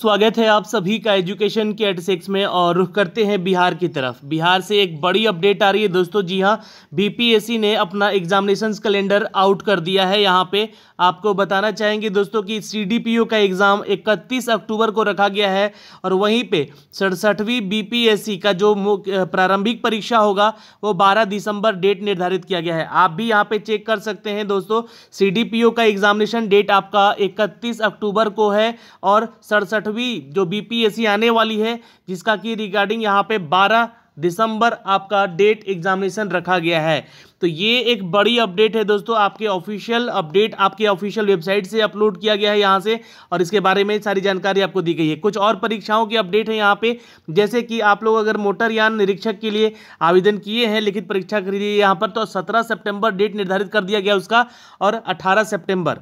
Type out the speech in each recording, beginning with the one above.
स्वागत है आप सभी का एजुकेशन के एट सिक्स में और रुख करते हैं बिहार की तरफ बिहार से एक बड़ी अपडेट आ रही है दोस्तों जी हाँ बीपीएससी ने अपना एग्जामिनेशन कैलेंडर आउट कर दिया है यहाँ पे आपको बताना चाहेंगे दोस्तों कि सीडीपीओ का एग्ज़ाम 31 अक्टूबर को रखा गया है और वहीं पे सड़सठवीं बी का जो प्रारंभिक परीक्षा होगा वो बारह दिसंबर डेट निर्धारित किया गया है आप भी यहाँ पर चेक कर सकते हैं दोस्तों सी का एग्जामिनेशन डेट आपका इकतीस अक्टूबर को है और सड़सठ आठवीं जो बीपीएससी आने वाली है जिसका की रिगार्डिंग यहाँ पे 12 दिसंबर आपका डेट एग्जामिनेशन रखा गया है तो ये एक बड़ी अपडेट है दोस्तों आपके ऑफिशियल अपडेट आपके ऑफिशियल वेबसाइट से अपलोड किया गया है यहाँ से और इसके बारे में सारी जानकारी आपको दी गई है कुछ और परीक्षाओं की अपडेट है यहाँ पे जैसे कि आप लोग अगर मोटर यान निरीक्षक के लिए आवेदन किए हैं लिखित परीक्षा के लिए यहाँ पर तो सत्रह सेप्टेम्बर डेट निर्धारित कर दिया गया उसका और अठारह सेप्टेम्बर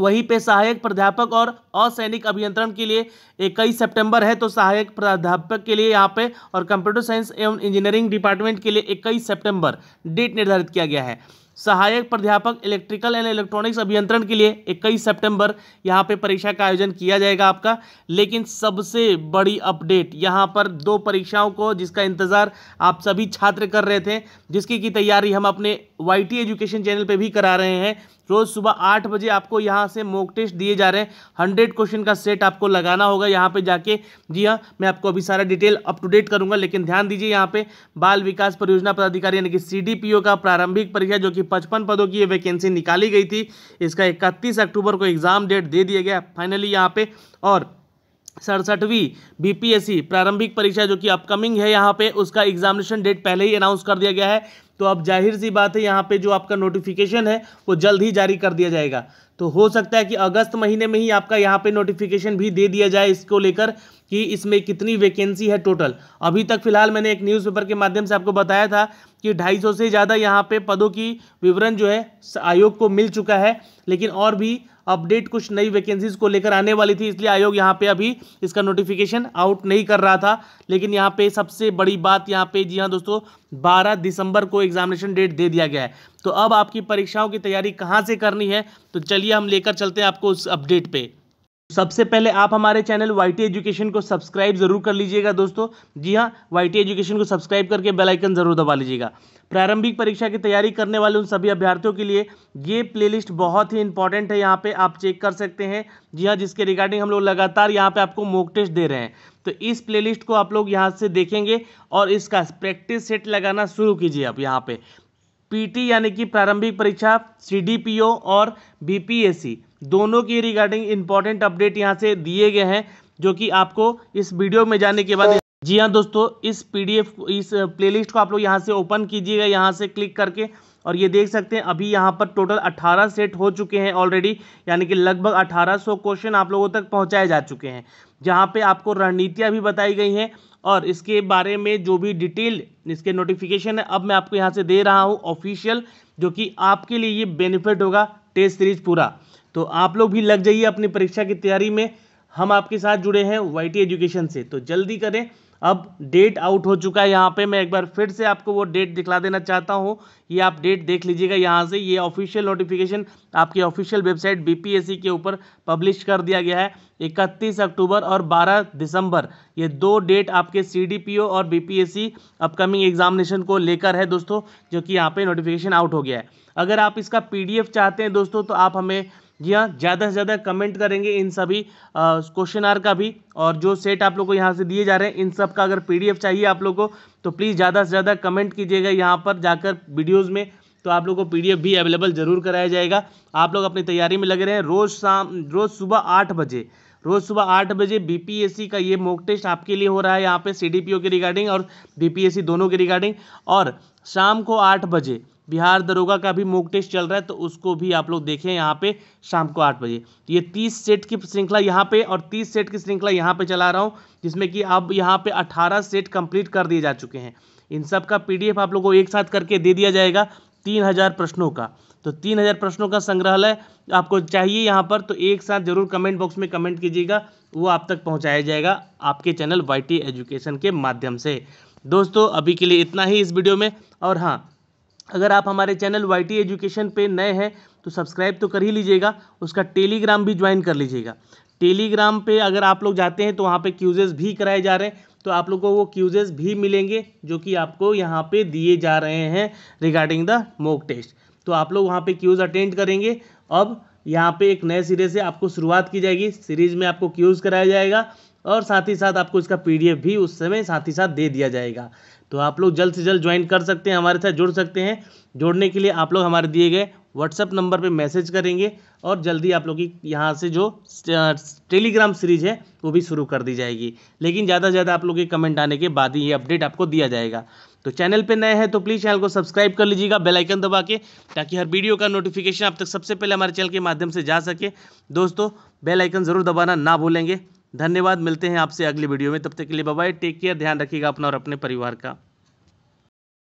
वहीं पे सहायक प्राध्यापक और असैनिक अभियंत्रण के लिए इक्कीस सितंबर है तो सहायक प्राध्यापक के लिए यहाँ पे और कंप्यूटर साइंस एवं इंजीनियरिंग डिपार्टमेंट के लिए इक्कीस सितंबर डेट निर्धारित किया गया है सहायक प्राध्यापक इलेक्ट्रिकल एंड इलेक्ट्रॉनिक्स अभियंत्रण के लिए इक्कीस सितंबर यहाँ पे परीक्षा का आयोजन किया जाएगा आपका लेकिन सबसे बड़ी अपडेट यहाँ पर दो परीक्षाओं को जिसका इंतज़ार आप सभी छात्र कर रहे थे जिसकी की तैयारी हम अपने वाई एजुकेशन चैनल पर भी करा रहे हैं रोज़ सुबह आठ बजे आपको यहाँ से मोक टेस्ट दिए जा रहे हैं हंड्रेड क्वेश्चन का सेट आपको लगाना होगा यहाँ पे जाके जी हाँ मैं आपको अभी सारा डिटेल अप टू डेट करूँगा लेकिन ध्यान दीजिए यहाँ पे बाल विकास परियोजना पदाधिकारी यानी कि सी का प्रारंभिक परीक्षा जो कि पचपन पदों की ये वैकेंसी निकाली गई थी इसका इकतीस अक्टूबर को एग्ज़ाम डेट दे दिया गया फाइनली यहाँ पे और सड़सठवीं बीपीएससी प्रारंभिक परीक्षा जो कि अपकमिंग है यहाँ पे उसका एग्जामिनेशन डेट पहले ही अनाउंस कर दिया गया है तो अब जाहिर सी बात है यहाँ पे जो आपका नोटिफिकेशन है वो जल्द ही जारी कर दिया जाएगा तो हो सकता है कि अगस्त महीने में ही आपका यहाँ पे नोटिफिकेशन भी दे दिया जाए इसको लेकर कि इसमें कितनी वैकेंसी है टोटल अभी तक फिलहाल मैंने एक न्यूज़पेपर के माध्यम से आपको बताया था कि 250 से ज़्यादा यहाँ पे पदों की विवरण जो है आयोग को मिल चुका है लेकिन और भी अपडेट कुछ नई वैकेंसीज को लेकर आने वाली थी इसलिए आयोग यहाँ पे अभी इसका नोटिफिकेशन आउट नहीं कर रहा था लेकिन यहाँ पे सबसे बड़ी बात यहाँ पे जी हाँ दोस्तों बारह दिसंबर को एग्जामिनेशन डेट दे दिया गया है तो अब आपकी परीक्षाओं की तैयारी कहाँ से करनी है तो चलिए हम लेकर चलते हैं आपको उस अपडेट पे सबसे पहले आप हमारे चैनल वाई एजुकेशन को सब्सक्राइब जरूर कर लीजिएगा दोस्तों जी हाँ वाई एजुकेशन को सब्सक्राइब करके बेल आइकन जरूर दबा लीजिएगा प्रारंभिक परीक्षा की तैयारी करने वाले उन सभी अभ्यर्थियों के लिए ये प्लेलिस्ट बहुत ही इंपॉर्टेंट है यहाँ पे आप चेक कर सकते हैं जी हाँ जिसके रिगार्डिंग हम लोग लगातार यहाँ पे आपको मोक टेस्ट दे रहे हैं तो इस प्लेलिस्ट को आप लोग यहाँ से देखेंगे और इसका प्रैक्टिस सेट लगाना शुरू कीजिए आप यहाँ पे पीटी यानी कि प्रारंभिक परीक्षा सीडीपीओ और बीपीएससी दोनों की रिगार्डिंग इंपॉर्टेंट अपडेट यहाँ से दिए गए हैं जो कि आपको इस वीडियो में जाने के बाद जी हाँ दोस्तों इस पीडीएफ इस प्लेलिस्ट को आप लोग यहाँ से ओपन कीजिएगा यहाँ से क्लिक करके और ये देख सकते हैं अभी यहाँ पर टोटल 18 सेट हो चुके हैं ऑलरेडी यानी कि लगभग 1800 क्वेश्चन आप लोगों तक पहुँचाए जा चुके हैं जहाँ पे आपको रणनीतियाँ भी बताई गई हैं और इसके बारे में जो भी डिटेल इसके नोटिफिकेशन है अब मैं आपको यहाँ से दे रहा हूँ ऑफिशियल जो कि आपके लिए ये बेनिफिट होगा टेस्ट सीरीज पूरा तो आप लोग भी लग जाइए अपनी परीक्षा की तैयारी में हम आपके साथ जुड़े हैं वाई एजुकेशन से तो जल्दी करें अब डेट आउट हो चुका है यहाँ पे मैं एक बार फिर से आपको वो डेट दिखला देना चाहता हूँ ये आप डेट देख लीजिएगा यहाँ से ये ऑफिशियल नोटिफिकेशन आपकी ऑफिशियल वेबसाइट बीपीएससी के ऊपर पब्लिश कर दिया गया है 31 अक्टूबर और 12 दिसंबर ये दो डेट आपके सीडीपीओ और बीपीएससी अपकमिंग एग्जामिनेशन को लेकर है दोस्तों जो कि यहाँ पर नोटिफिकेशन आउट हो गया है अगर आप इसका पी चाहते हैं दोस्तों तो आप हमें जी हाँ ज़्यादा से ज़्यादा कमेंट करेंगे इन सभी क्वेश्चन आर का भी और जो सेट आप लोग को यहाँ से दिए जा रहे हैं इन सब का अगर पीडीएफ चाहिए आप लोग को तो प्लीज़ ज़्यादा से ज़्यादा कमेंट कीजिएगा यहाँ पर जाकर वीडियोज़ में तो आप लोग को पीडीएफ भी अवेलेबल जरूर कराया जाएगा आप लोग अपनी तैयारी में लगे रहें रोज़ शाम रोज़ सुबह आठ बजे रोज़ सुबह आठ बजे बीपीएससी का ये मॉक टेस्ट आपके लिए हो रहा है यहाँ पे सीडीपीओ के रिगार्डिंग और बीपीएससी दोनों के रिगार्डिंग और शाम को आठ बजे बिहार दरोगा का भी मोक टेस्ट चल रहा है तो उसको भी आप लोग देखें यहाँ पे शाम को आठ बजे ये तीस सेट की श्रृंखला यहाँ पे और तीस सेट की श्रृंखला यहाँ पे चला रहा हूँ जिसमें कि अब यहाँ पे अठारह सेट कंप्लीट कर दिए जा चुके हैं इन सब का पी आप लोग को एक साथ करके दे दिया जाएगा तीन हज़ार प्रश्नों का तो तीन हज़ार प्रश्नों का संग्रहालय आपको चाहिए यहाँ पर तो एक साथ जरूर कमेंट बॉक्स में कमेंट कीजिएगा वो आप तक पहुँचाया जाएगा आपके चैनल वाई एजुकेशन के माध्यम से दोस्तों अभी के लिए इतना ही इस वीडियो में और हाँ अगर आप हमारे चैनल वाई टी एजुकेशन पे नए हैं तो सब्सक्राइब तो कर ही लीजिएगा उसका टेलीग्राम भी ज्वाइन कर लीजिएगा टेलीग्राम पे अगर आप लोग जाते हैं तो वहाँ पे क्यूजेज भी कराए जा रहे हैं तो आप लोग को वो क्यूजेस भी मिलेंगे जो कि आपको यहाँ पे दिए जा रहे हैं रिगार्डिंग द मोक टेस्ट तो आप लोग वहाँ पे क्यूज़ अटेंड करेंगे अब यहाँ पे एक नए सिरे से आपको शुरुआत की जाएगी सीरीज में आपको क्यूज़ कराया जाएगा और साथ ही साथ आपको इसका पी भी उस समय साथ ही साथ दे दिया जाएगा तो आप लोग जल्द से जल्द ज्वाइन कर सकते हैं हमारे साथ जुड़ सकते हैं जोड़ने के लिए आप लोग हमारे दिए गए व्हाट्सअप नंबर पे मैसेज करेंगे और जल्दी आप लोग की यहाँ से जो टेलीग्राम सीरीज है वो भी शुरू कर दी जाएगी लेकिन ज़्यादा से ज़्यादा आप लोग के कमेंट आने के बाद ही ये अपडेट आपको दिया जाएगा तो चैनल पे नए हैं तो प्लीज़ चैनल को सब्सक्राइब कर लीजिएगा बेल आइकन दबा के ताकि हर वीडियो का नोटिफिकेशन आप तक सबसे पहले हमारे चैनल के माध्यम से जा सके दोस्तों बेलाइकन ज़रूर दबाना ना भूलेंगे धन्यवाद मिलते हैं आपसे अगली वीडियो में तब तक के लिए बाय टेक केयर ध्यान रखिएगा अपना और अपने परिवार का